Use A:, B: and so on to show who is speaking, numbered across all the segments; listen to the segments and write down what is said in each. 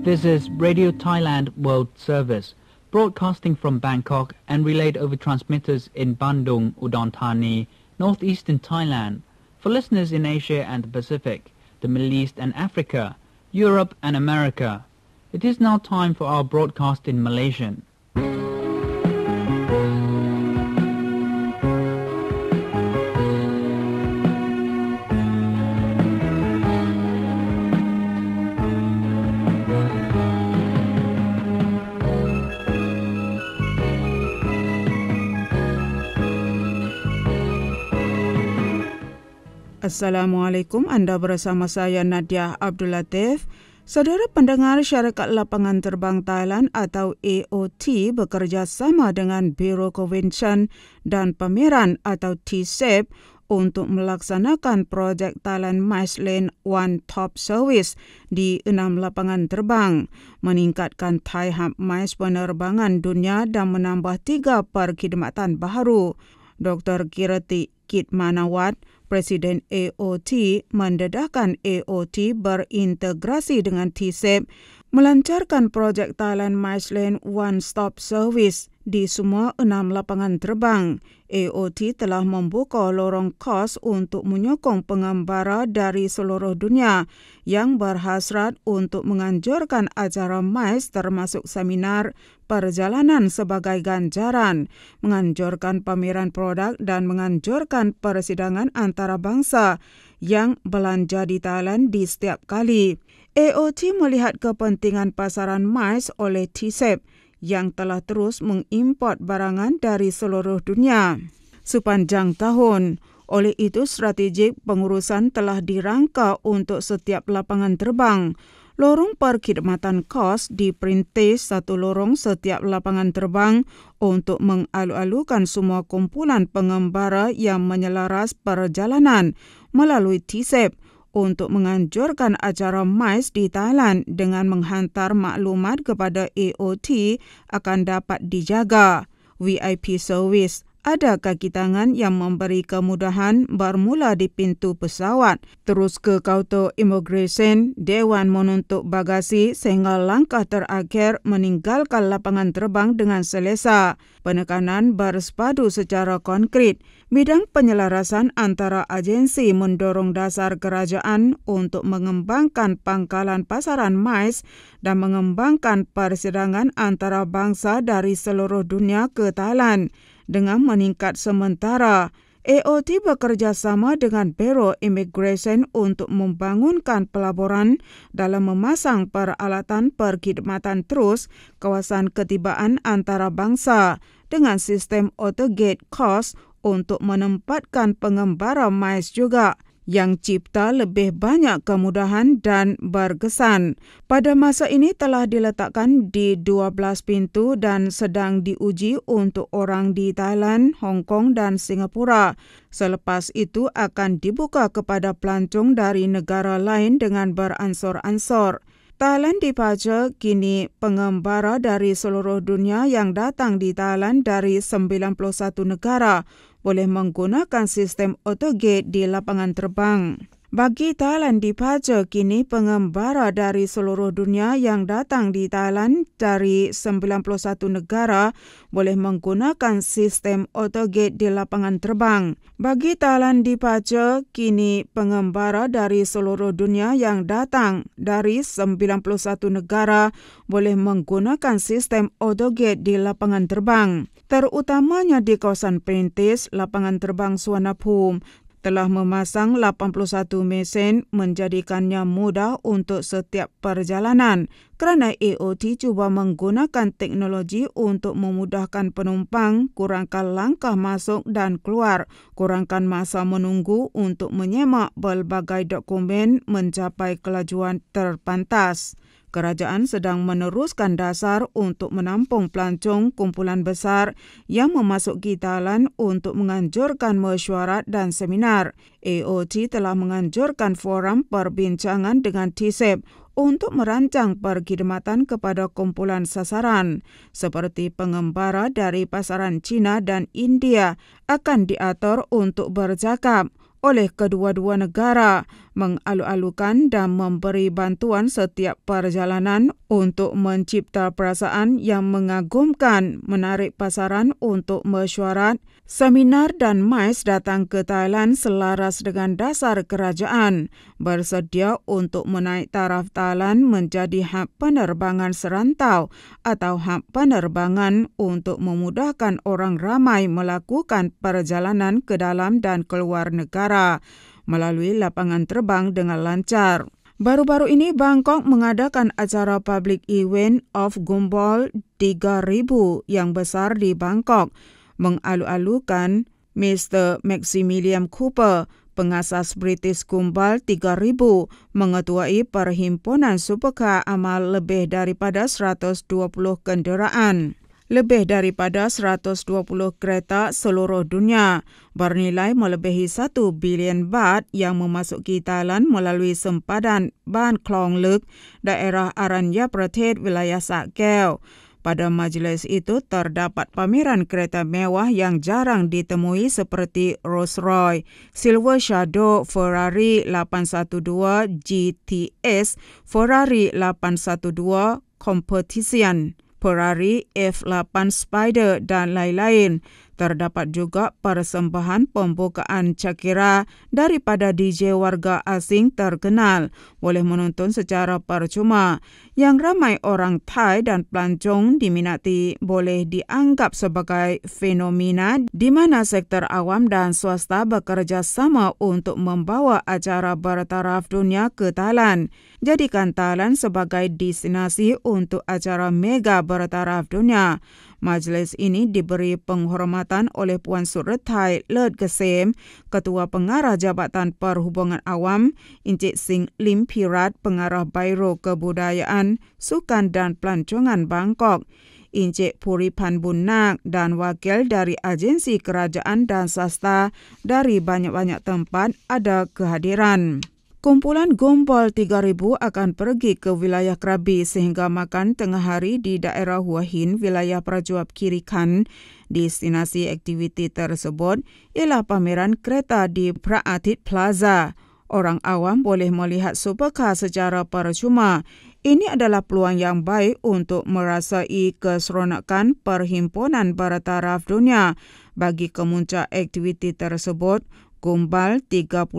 A: This is Radio Thailand World Service, broadcasting from Bangkok and relayed over transmitters in Bandung, Udon Thani, northeastern Thailand. For listeners in Asia and the Pacific, the Middle East and Africa, Europe and America. It is now time for our broadcast in Malaysian. Assalamualaikum, anda bersama saya Nadia Abdul Latif. Saudara pendengar Syarikat Lapangan Terbang Thailand atau AOT bekerjasama dengan Biro Convention dan Pameran atau TSEP untuk melaksanakan projek Thailand Mice Lane One Top Service di enam lapangan terbang, meningkatkan Thai Hub Mice penerbangan dunia dan menambah tiga perkhidmatan baru. Dr. Kirati Kit Manawat, Presiden AOT mendedahkan AOT berintegrasi dengan TSEP melancarkan projek Thailand Mice One Stop Service di semua enam lapangan terbang. AOT telah membuka lorong kos untuk menyokong pengembara dari seluruh dunia yang berhasrat untuk menganjurkan acara mais termasuk seminar perjalanan sebagai ganjaran, menganjurkan pameran produk dan menganjurkan persidangan antara bangsa yang belanja di Thailand di setiap kali. AOT melihat kepentingan pasaran mais oleh TSEP yang telah terus mengimport barangan dari seluruh dunia sepanjang tahun. Oleh itu, strategi pengurusan telah dirangka untuk setiap lapangan terbang. Lorong perkhidmatan kos diperintis satu lorong setiap lapangan terbang untuk mengalu-alukan semua kumpulan pengembara yang menyelaras perjalanan melalui TSEP untuk menganjurkan acara MAIS di Thailand dengan menghantar maklumat kepada AOT akan dapat dijaga. VIP Service ada kaki tangan yang memberi kemudahan bermula di pintu pesawat. Terus ke kautor immigration, Dewan menuntut bagasi sehingga langkah terakhir meninggalkan lapangan terbang dengan selesa. Penekanan bersepadu secara konkret. Bidang penyelarasan antara agensi mendorong dasar kerajaan untuk mengembangkan pangkalan pasaran mais dan mengembangkan persidangan antara bangsa dari seluruh dunia ke Thailand dengan meningkat sementara. AOT bekerjasama dengan Bureau Immigration untuk membangunkan pelaburan dalam memasang peralatan perkhidmatan terus kawasan ketibaan antara bangsa dengan sistem auto gate Cost untuk menempatkan pengembara MICE juga yang cipta lebih banyak kemudahan dan berkesan. Pada masa ini telah diletakkan di 12 pintu dan sedang diuji untuk orang di Thailand, Hong Kong dan Singapura. Selepas itu akan dibuka kepada pelancong dari negara lain dengan beransur-ansur. Thailand dipaja kini pengembara dari seluruh dunia yang datang di Thailand dari 91 negara boleh menggunakan sistem otogate di lapangan terbang. Bagi Thailand di Pajo, kini pengembara dari seluruh dunia yang datang di Thailand dari 91 negara boleh menggunakan sistem otogate di lapangan terbang. Bagi Thailand di Pajo, kini pengembara dari seluruh dunia yang datang dari 91 negara boleh menggunakan sistem otogate di lapangan terbang terutamanya di kawasan Perintis, lapangan terbang Suanapum, telah memasang 81 mesin menjadikannya mudah untuk setiap perjalanan kerana EOT cuba menggunakan teknologi untuk memudahkan penumpang kurangkan langkah masuk dan keluar, kurangkan masa menunggu untuk menyemak berbagai dokumen mencapai kelajuan terpantas kerajaan sedang meneruskan dasar untuk menampung pelancong kumpulan besar yang memasuki talan untuk menganjurkan mesyuarat dan seminar. AOT telah menganjurkan forum perbincangan dengan TSEP untuk merancang perkhidmatan kepada kumpulan sasaran seperti pengembara dari pasaran China dan India akan diatur untuk bercakap oleh kedua-dua negara mengalu-alukan dan memberi bantuan setiap perjalanan untuk mencipta perasaan yang mengagumkan, menarik pasaran untuk mesyuarat. Seminar dan mais datang ke Thailand selaras dengan dasar kerajaan, bersedia untuk menaik taraf Thailand menjadi hak penerbangan serantau atau hak penerbangan untuk memudahkan orang ramai melakukan perjalanan ke dalam dan keluar negara melalui lapangan terbang dengan lancar. Baru-baru ini Bangkok mengadakan acara public event of Gumball 3000 yang besar di Bangkok mengalu-alukan Mr. Maximilian Cooper, pengasas British Gumball 3000, mengetuai perhimpunan supercar amal lebih daripada 120 kenderaan lebih daripada 120 kereta seluruh dunia bernilai melebihi 1 bilion baht yang memasuki Thailand melalui sempadan Ban Klong Luk, daerah Aranya Pratet, wilayah Sakeo. Pada majlis itu terdapat pameran kereta mewah yang jarang ditemui seperti Rolls-Royce, Silver Shadow, Ferrari 812 GTS, Ferrari 812 Competition. Ferrari F8 Spider dan lain-lain. Terdapat juga persembahan pembukaan Cakira daripada DJ warga asing terkenal boleh menonton secara percuma. Yang ramai orang Thai dan pelancong diminati boleh dianggap sebagai fenomena di mana sektor awam dan swasta bekerja sama untuk membawa acara bertaraf dunia ke Thailand. Jadikan Thailand sebagai destinasi untuk acara mega bertaraf dunia. Majlis ini diberi penghormatan oleh Puan Surathai Lerd Gesem, Ketua Pengarah Jabatan Perhubungan Awam, Encik Sing Lim Pirat, Pengarah Biro Kebudayaan, Sukan dan Pelancongan Bangkok. Encik Puri Panbunak dan wakil dari Agensi Kerajaan dan Sasta dari banyak-banyak tempat ada kehadiran. Kumpulan Gombol 3000 akan pergi ke wilayah Krabi sehingga makan tengah hari di daerah Huahin, wilayah Prajuab Kirikan. Destinasi aktiviti tersebut ialah pameran kereta di Praatit Plaza. Orang awam boleh melihat supercar secara percuma. Ini adalah peluang yang baik untuk merasai keseronakan perhimpunan bertaraf dunia. Bagi kemuncak aktiviti tersebut, Gombal 30,000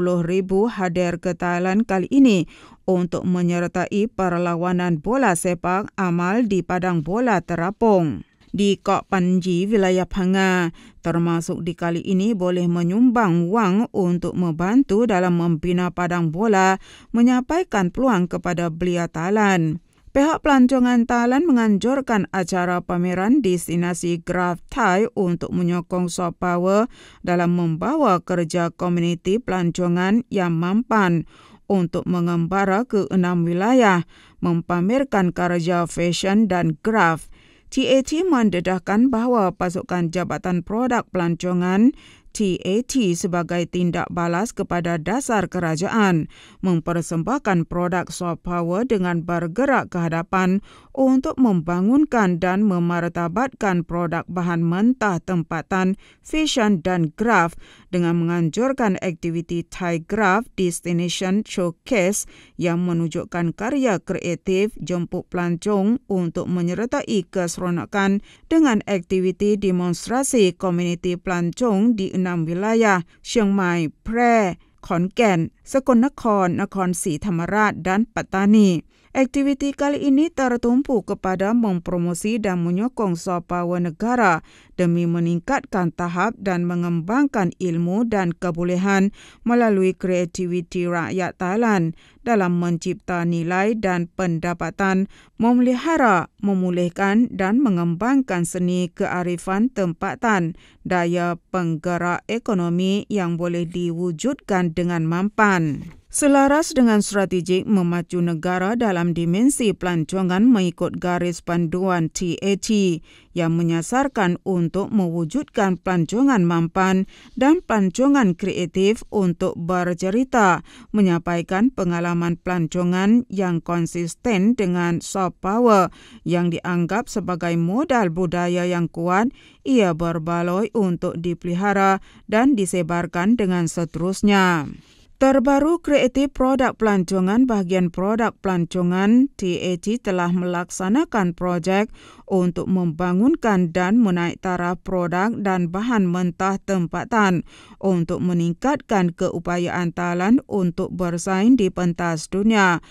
A: hadir ke Thailand kali ini untuk menyertai perlawanan bola sepak amal di padang bola terapung di Kok Panji, wilayah Panga. Termasuk di kali ini boleh menyumbang wang untuk membantu dalam membina padang bola menyampaikan peluang kepada belia talan. Pihak pelancongan Thailand menganjurkan acara pameran destinasi Graf Thai untuk menyokong soft power dalam membawa kerja komuniti pelancongan yang mampan untuk mengembara ke enam wilayah, mempamerkan kerja fashion dan graf. TAT mendedahkan bahawa pasukan Jabatan Produk Pelancongan TAT sebagai tindak balas kepada dasar kerajaan mempersembahkan produk soft power dengan bergerak ke hadapan untuk membangunkan dan memartabatkan produk bahan mentah tempatan fashion dan graf dengan menganjurkan aktiviti Thai Graph Destination Showcase yang menunjukkan karya kreatif jemput pelancong untuk menyertai keseronokan dengan aktiviti demonstrasi komuniti pelancong di ามวิลายาเชียงใหม่ แพร่ ขอนแก่น สกลนครนครศรีธรรมราชด้านปัตตานี Aktiviti kali ini tertumpu kepada mempromosi dan menyokong sopawa negara demi meningkatkan tahap dan mengembangkan ilmu dan kebolehan melalui kreativiti rakyat Thailand dalam mencipta nilai dan pendapatan, memelihara, memulihkan dan mengembangkan seni kearifan tempatan, daya penggerak ekonomi yang boleh diwujudkan dengan mampan. Selaras dengan strategi memacu negara dalam dimensi pelancongan mengikut garis panduan TAT yang menyasarkan untuk mewujudkan pelancongan mampan dan pelancongan kreatif untuk bercerita, menyampaikan pengalaman pelancongan yang konsisten dengan soft power yang dianggap sebagai modal budaya yang kuat, ia berbaloi untuk dipelihara dan disebarkan dengan seterusnya. Terbaru Kreatif Produk Pelancongan bahagian Produk Pelancongan TAG telah melaksanakan projek untuk membangunkan dan menaik taraf produk dan bahan mentah tempatan untuk meningkatkan keupayaan talent untuk bersaing di pentas dunia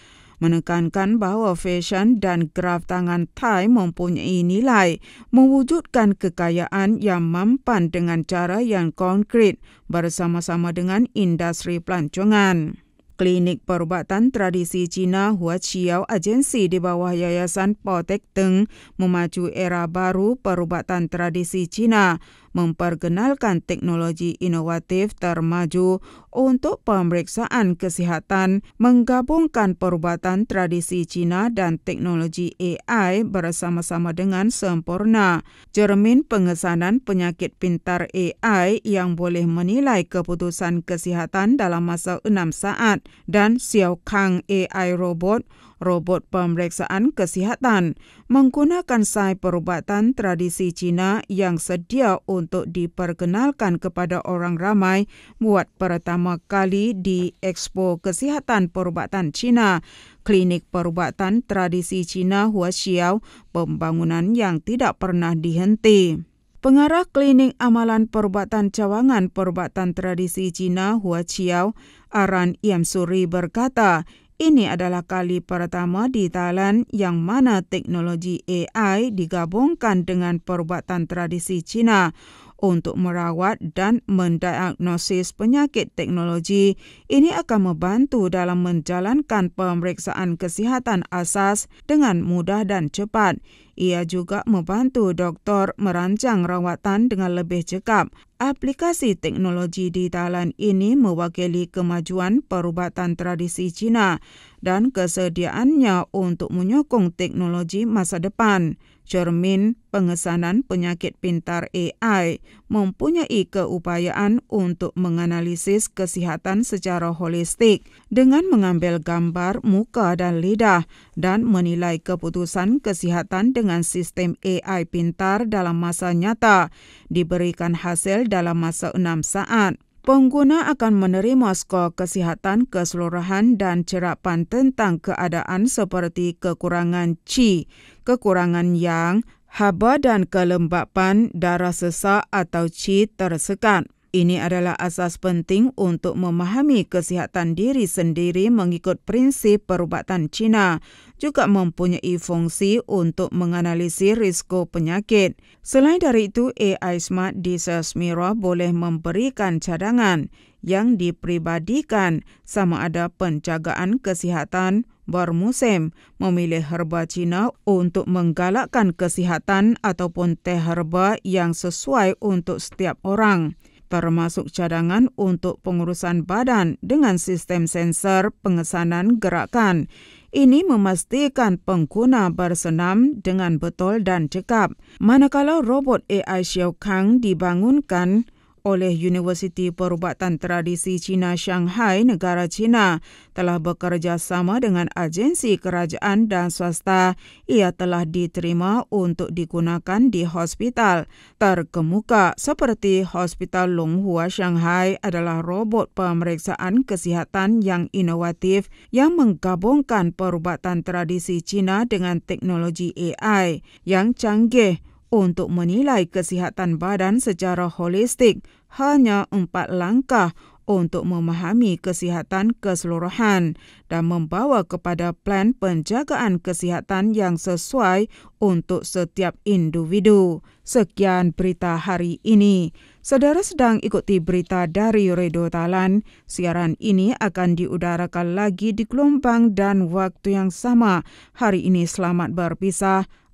A: menekankan bahawa fashion dan graf tangan Thai mempunyai nilai, mewujudkan kekayaan yang mampan dengan cara yang konkret bersama-sama dengan industri pelancongan. Klinik Perubatan Tradisi Cina Hua Chiao Agensi di bawah Yayasan Potek Teng memacu era baru perubatan tradisi Cina memperkenalkan teknologi inovatif termaju untuk pemeriksaan kesihatan, menggabungkan perubatan tradisi Cina dan teknologi AI bersama-sama dengan sempurna. Jermin pengesanan penyakit pintar AI yang boleh menilai keputusan kesihatan dalam masa enam saat dan Xiao Kang AI robot robot pemeriksaan kesihatan menggunakan sains perubatan tradisi Cina yang sedia untuk diperkenalkan kepada orang ramai buat pertama kali di Expo Kesihatan Perubatan Cina. Klinik Perubatan Tradisi Cina Hua Xiao, pembangunan yang tidak pernah dihenti. Pengarah Klinik Amalan Perubatan Cawangan Perubatan Tradisi Cina Hua Chiao, Aran Yamsuri berkata, ini adalah kali pertama di Thailand yang mana teknologi AI digabungkan dengan perubatan tradisi Cina untuk merawat dan mendiagnosis penyakit teknologi. Ini akan membantu dalam menjalankan pemeriksaan kesihatan asas dengan mudah dan cepat. Ia juga membantu doktor merancang rawatan dengan lebih cekap aplikasi teknologi digitalan ini mewakili kemajuan perubatan tradisi China dan kesediaannya untuk menyokong teknologi masa depan. Cermin pengesanan penyakit pintar AI mempunyai keupayaan untuk menganalisis kesehatan secara holistik dengan mengambil gambar muka dan lidah dan menilai keputusan kesehatan dengan sistem AI pintar dalam masa nyata. Diberikan hasil dalam masa enam saat. Pengguna akan menerima skor kesihatan keseluruhan dan cerapan tentang keadaan seperti kekurangan chi, kekurangan yang, haba dan kelembapan darah sesak atau chi tersekat. Ini adalah asas penting untuk memahami kesihatan diri sendiri mengikut prinsip perubatan Cina juga mempunyai fungsi untuk menganalisis risiko penyakit. Selain dari itu, AI Smart Disease Mirror boleh memberikan cadangan yang dipribadikan sama ada penjagaan kesihatan bermusim, memilih herba Cina untuk menggalakkan kesihatan ataupun teh herba yang sesuai untuk setiap orang termasuk cadangan untuk pengurusan badan dengan sistem sensor pengesanan gerakan. Ini memastikan pengguna bersenam dengan betul dan cekap. Manakala robot AI Xiao Kang dibangunkan, oleh Universiti Perubatan Tradisi China Shanghai, negara China, telah bekerjasama dengan agensi kerajaan dan swasta. Ia telah diterima untuk digunakan di hospital. Terkemuka seperti Hospital Longhua Shanghai adalah robot pemeriksaan kesihatan yang inovatif yang menggabungkan perubatan tradisi China dengan teknologi AI yang canggih untuk menilai kesihatan badan secara holistik hanya empat langkah untuk memahami kesihatan keseluruhan dan membawa kepada plan penjagaan kesihatan yang sesuai untuk setiap individu. Sekian berita hari ini. Saudara sedang ikuti berita dari Redo Talan. Siaran ini akan diudarakan lagi di gelombang dan waktu yang sama. Hari ini selamat berpisah.